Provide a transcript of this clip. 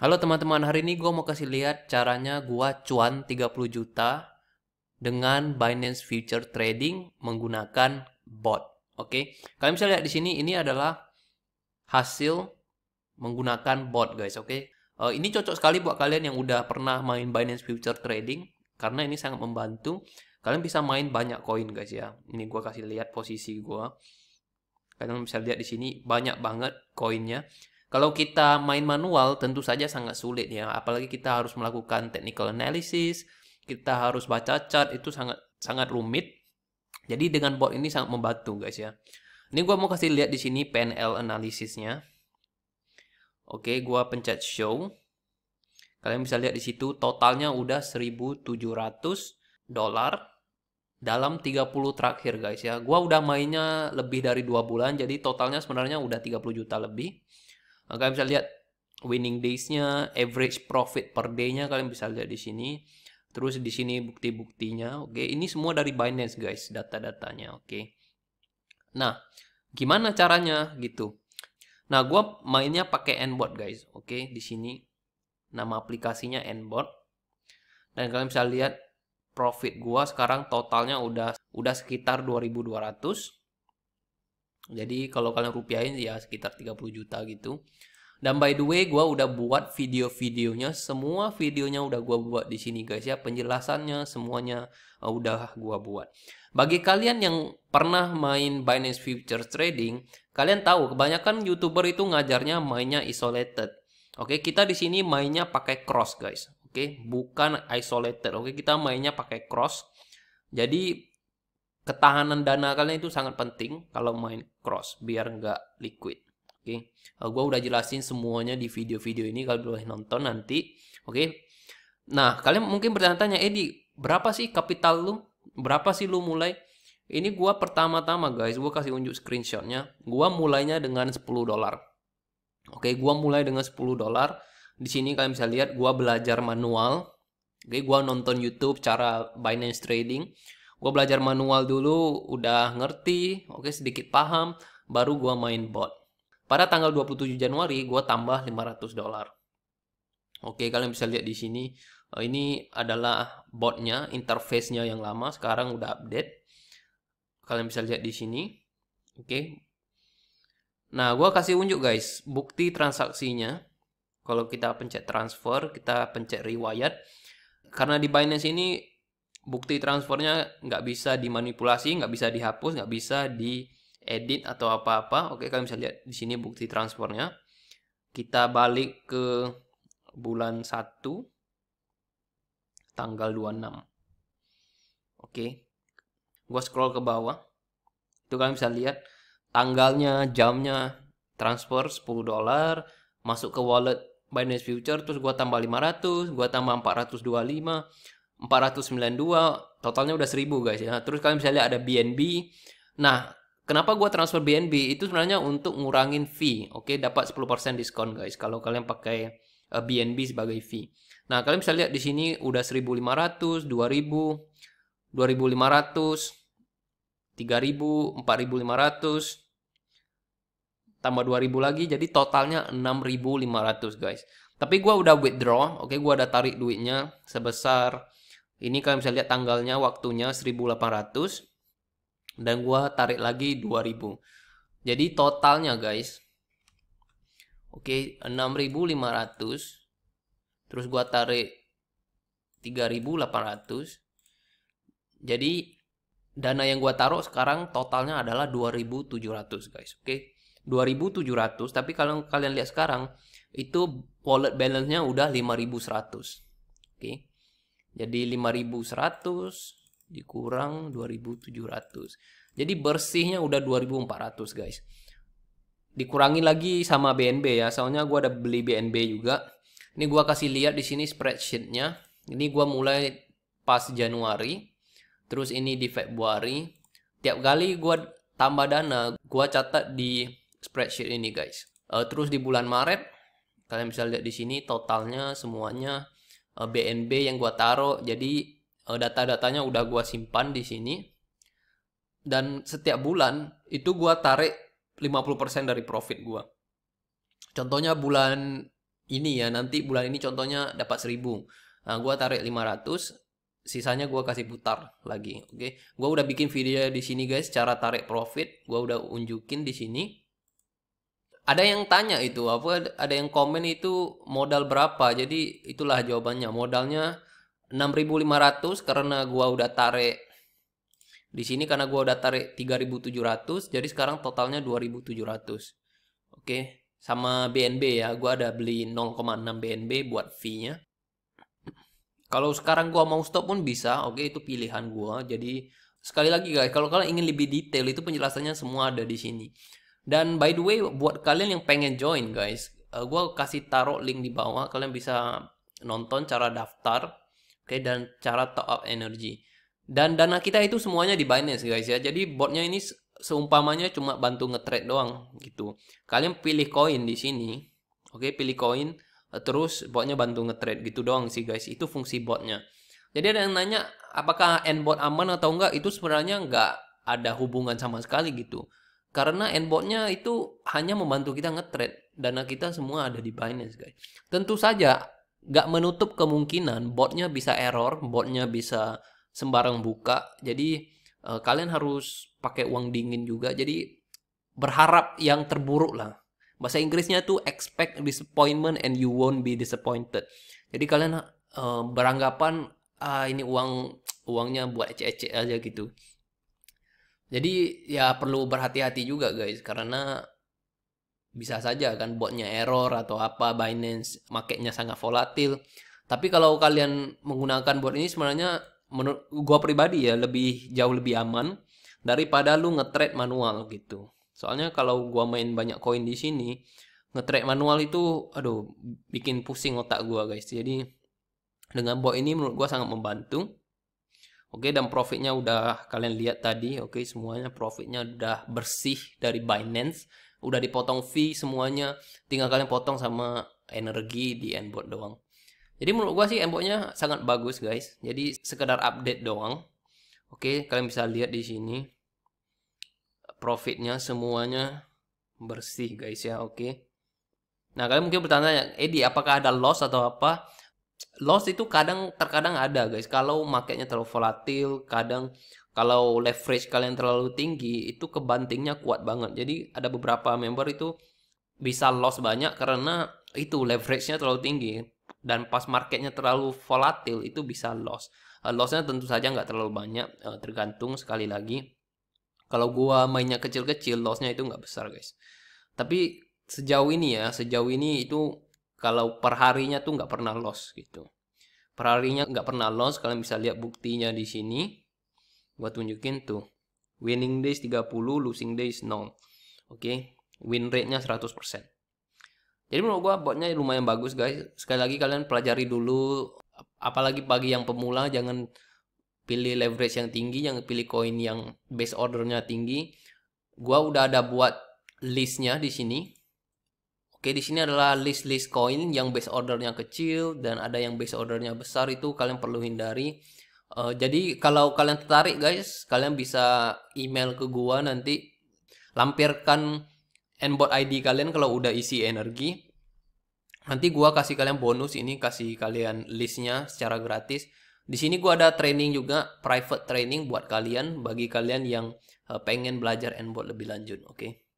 Halo teman-teman, hari ini gue mau kasih lihat caranya gue cuan 30 juta dengan Binance Future Trading menggunakan bot. Oke, kalian bisa lihat di sini ini adalah hasil menggunakan bot guys. Oke, eh, ini cocok sekali buat kalian yang udah pernah main Binance Future Trading karena ini sangat membantu. Kalian bisa main banyak koin guys ya. Ini gue kasih lihat posisi gue. Kalian bisa lihat di sini banyak banget koinnya. Kalau kita main manual tentu saja sangat sulit ya, apalagi kita harus melakukan technical analysis, kita harus baca chart itu sangat sangat rumit. Jadi dengan bot ini sangat membantu guys ya. Ini gua mau kasih lihat di sini PNL analisisnya. Oke, gua pencet show. Kalian bisa lihat di situ totalnya udah 1700 dolar dalam 30 terakhir guys ya. Gua udah mainnya lebih dari 2 bulan jadi totalnya sebenarnya udah 30 juta lebih. Nah, kalian bisa lihat winning days-nya, average profit per day-nya kalian bisa lihat di sini. Terus di sini bukti-buktinya, oke. Okay? Ini semua dari Binance guys, data-datanya, oke. Okay? Nah, gimana caranya gitu? Nah, gua mainnya pakai Nbot guys, oke. Okay? Di sini nama aplikasinya Nbot. Dan kalian bisa lihat profit gua sekarang totalnya udah udah sekitar 2200 jadi kalau kalian rupiahin ya sekitar 30 juta gitu. Dan by the way, gue udah buat video-videonya. Semua videonya udah gue buat di sini guys ya. Penjelasannya semuanya uh, udah gue buat. Bagi kalian yang pernah main Binance Futures Trading, kalian tahu kebanyakan youtuber itu ngajarnya mainnya isolated. Oke, kita di sini mainnya pakai cross guys. Oke, bukan isolated. Oke, kita mainnya pakai cross. Jadi ketahanan dana kalian itu sangat penting kalau main cross biar nggak liquid. Oke, okay. uh, eh, gue udah jelasin semuanya di video-video ini kalau boleh nonton nanti. Oke, okay. nah kalian mungkin bertanya-tanya, Edi eh, berapa sih kapital lu? Berapa sih lu mulai? Ini gue pertama-tama guys, gue kasih unjuk screenshotnya. Gue mulainya dengan 10 dolar. Oke, okay, gue mulai dengan 10 dolar. Di sini kalian bisa lihat gue belajar manual. Oke, okay, gue nonton YouTube cara Binance Trading gue belajar manual dulu, udah ngerti, oke sedikit paham, baru gue main bot. Pada tanggal 27 Januari, gue tambah 500 dolar. Oke, kalian bisa lihat di sini. Eh, ini adalah botnya, interface-nya yang lama, sekarang udah update. Kalian bisa lihat di sini. Oke. Nah, gue kasih unjuk guys, bukti transaksinya. Kalau kita pencet transfer, kita pencet riwayat. Karena di Binance ini bukti transfernya nggak bisa dimanipulasi, nggak bisa dihapus, nggak bisa diedit atau apa-apa. Oke, kalian bisa lihat di sini bukti transfernya. Kita balik ke bulan 1 tanggal 26. Oke. gue scroll ke bawah. Itu kalian bisa lihat tanggalnya, jamnya, transfer 10 dolar, masuk ke wallet Binance Future terus gua tambah 500, gua tambah 425 492 totalnya udah 1000 guys ya terus kalian bisa lihat ada BNB nah kenapa gua transfer BNB itu sebenarnya untuk ngurangin fee oke okay? dapat 10% diskon guys kalau kalian pakai BNB eh, sebagai fee nah kalian bisa lihat di sini udah 1500 2000 2500 3000 4500 tambah 2000 lagi jadi totalnya 6500 guys tapi gua udah withdraw oke okay? gua udah tarik duitnya sebesar ini kalian bisa lihat tanggalnya, waktunya 1800 dan gua tarik lagi 2000. Jadi totalnya guys. Oke, okay, 6500 terus gua tarik 3800. Jadi dana yang gua taruh sekarang totalnya adalah 2700 guys. Oke. Okay? 2700 tapi kalau kalian lihat sekarang itu wallet balance-nya udah 5100. Oke. Okay? Jadi 5100 dikurang 2700. Jadi bersihnya udah 2400 guys. Dikurangi lagi sama BNB ya. Soalnya gua ada beli BNB juga. Ini gua kasih lihat di sini spreadsheetnya. Ini gua mulai pas Januari. Terus ini di Februari. Tiap kali gua tambah dana, gua catat di spreadsheet ini guys. Uh, terus di bulan Maret kalian bisa lihat di sini totalnya semuanya BNB eh, yang gua taruh jadi eh, data-datanya udah gua simpan di sini dan setiap bulan itu gua tarik 50% dari profit gua contohnya bulan ini ya nanti bulan ini contohnya dapat 1000 nah gua tarik 500 sisanya gua kasih putar lagi oke okay? gue udah bikin video di sini guys cara tarik profit gua udah unjukin di sini ada yang tanya itu apa ada yang komen itu modal berapa jadi itulah jawabannya modalnya 6.500 karena gua udah tarik di sini karena gua udah tarik 3.700 jadi sekarang totalnya 2.700 oke sama BNB ya gua ada beli 0,6 BNB buat fee nya kalau sekarang gua mau stop pun bisa oke itu pilihan gua jadi sekali lagi guys kalau kalian ingin lebih detail itu penjelasannya semua ada di sini dan by the way, buat kalian yang pengen join guys, uh, eh, gue kasih taruh link di bawah. Kalian bisa nonton cara daftar, oke, okay, dan cara top up energy. Dan dana kita itu semuanya di Binance guys ya. Jadi botnya ini seumpamanya cuma bantu ngetrade doang gitu. Kalian pilih koin di sini, oke, okay, pilih koin, eh, terus botnya bantu ngetrade gitu doang sih guys. Itu fungsi botnya. Jadi ada yang nanya apakah endbot aman atau enggak itu sebenarnya enggak ada hubungan sama sekali gitu karena endbotnya itu hanya membantu kita ngetrade dana kita semua ada di Binance guys tentu saja nggak menutup kemungkinan botnya bisa error botnya bisa sembarang buka jadi eh, kalian harus pakai uang dingin juga jadi berharap yang terburuk lah bahasa Inggrisnya tuh expect disappointment and you won't be disappointed jadi kalian eh, beranggapan ah ini uang uangnya buat ecek-ecek aja gitu jadi ya perlu berhati-hati juga guys karena bisa saja kan botnya error atau apa Binance marketnya sangat volatil. Tapi kalau kalian menggunakan bot ini sebenarnya menurut gua pribadi ya lebih jauh lebih aman daripada lu ngetrade manual gitu. Soalnya kalau gua main banyak koin di sini, ngetrade manual itu aduh bikin pusing otak gua guys. Jadi dengan bot ini menurut gua sangat membantu. Oke, okay, dan profitnya udah kalian lihat tadi, oke okay, semuanya profitnya udah bersih dari Binance, udah dipotong fee semuanya, tinggal kalian potong sama energi di Enbot doang. Jadi menurut gua sih Enbotnya sangat bagus guys. Jadi sekedar update doang. Oke, okay, kalian bisa lihat di sini profitnya semuanya bersih guys ya, oke. Nah, kalian mungkin bertanya, "Edi, apakah ada loss atau apa?" loss itu kadang terkadang ada guys kalau marketnya terlalu volatil kadang kalau leverage kalian terlalu tinggi itu kebantingnya kuat banget jadi ada beberapa member itu bisa loss banyak karena itu leverage-nya terlalu tinggi dan pas marketnya terlalu volatil itu bisa loss uh, eh, lossnya tentu saja nggak terlalu banyak uh, tergantung sekali lagi kalau gua mainnya kecil-kecil lossnya itu nggak besar guys tapi sejauh ini ya sejauh ini itu kalau perharinya tuh nggak pernah loss gitu perharinya nggak pernah loss kalian bisa lihat buktinya di sini gua tunjukin tuh winning days 30 losing days 0 oke okay? win rate-nya 100% jadi menurut gua botnya lumayan bagus guys sekali lagi kalian pelajari dulu apalagi bagi yang pemula jangan pilih leverage yang tinggi yang pilih koin yang base ordernya tinggi gua udah ada buat listnya di sini Oke, di sini adalah list-list koin yang base ordernya kecil dan ada yang base ordernya besar itu kalian perlu hindari. Uh, jadi kalau kalian tertarik guys, kalian bisa email ke gua nanti lampirkan Nbot ID kalian kalau udah isi energi. Nanti gua kasih kalian bonus ini, kasih kalian listnya secara gratis. Di sini gua ada training juga, private training buat kalian bagi kalian yang eh, pengen belajar Nbot lebih lanjut, oke? Okay?